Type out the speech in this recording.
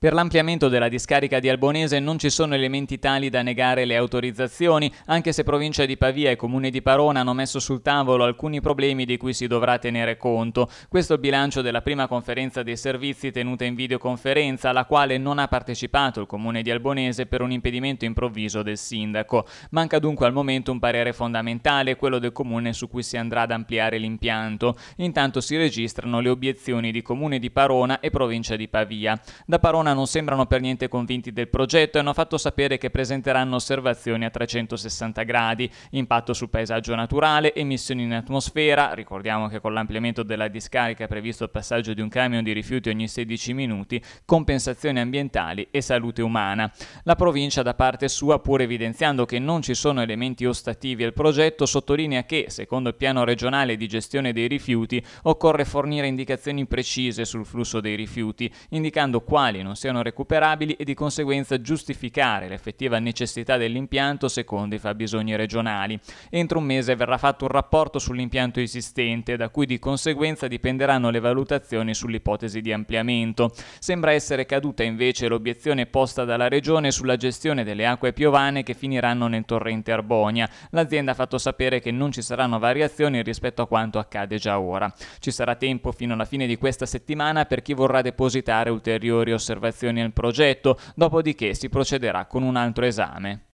Per l'ampliamento della discarica di Albonese non ci sono elementi tali da negare le autorizzazioni, anche se provincia di Pavia e comune di Parona hanno messo sul tavolo alcuni problemi di cui si dovrà tenere conto. Questo è il bilancio della prima conferenza dei servizi tenuta in videoconferenza, alla quale non ha partecipato il comune di Albonese per un impedimento improvviso del sindaco. Manca dunque al momento un parere fondamentale, quello del comune su cui si andrà ad ampliare l'impianto. Intanto si registrano le obiezioni di comune di Parona e provincia di Pavia. Da Parona zona non sembrano per niente convinti del progetto e hanno fatto sapere che presenteranno osservazioni a 360 gradi, impatto sul paesaggio naturale, emissioni in atmosfera, ricordiamo che con l'ampliamento della discarica è previsto il passaggio di un camion di rifiuti ogni 16 minuti, compensazioni ambientali e salute umana. La provincia da parte sua, pur evidenziando che non ci sono elementi ostativi al progetto, sottolinea che, secondo il piano regionale di gestione dei rifiuti, occorre fornire indicazioni precise sul flusso dei rifiuti, indicando quali non siano recuperabili e di conseguenza giustificare l'effettiva necessità dell'impianto secondo i fabbisogni regionali. Entro un mese verrà fatto un rapporto sull'impianto esistente, da cui di conseguenza dipenderanno le valutazioni sull'ipotesi di ampliamento. Sembra essere caduta invece l'obiezione posta dalla Regione sulla gestione delle acque piovane che finiranno nel torrente Arbonia. L'azienda ha fatto sapere che non ci saranno variazioni rispetto a quanto accade già ora. Ci sarà tempo fino alla fine di questa settimana per chi vorrà depositare ulteriori osservazioni partecipazioni al progetto, dopodiché si procederà con un altro esame.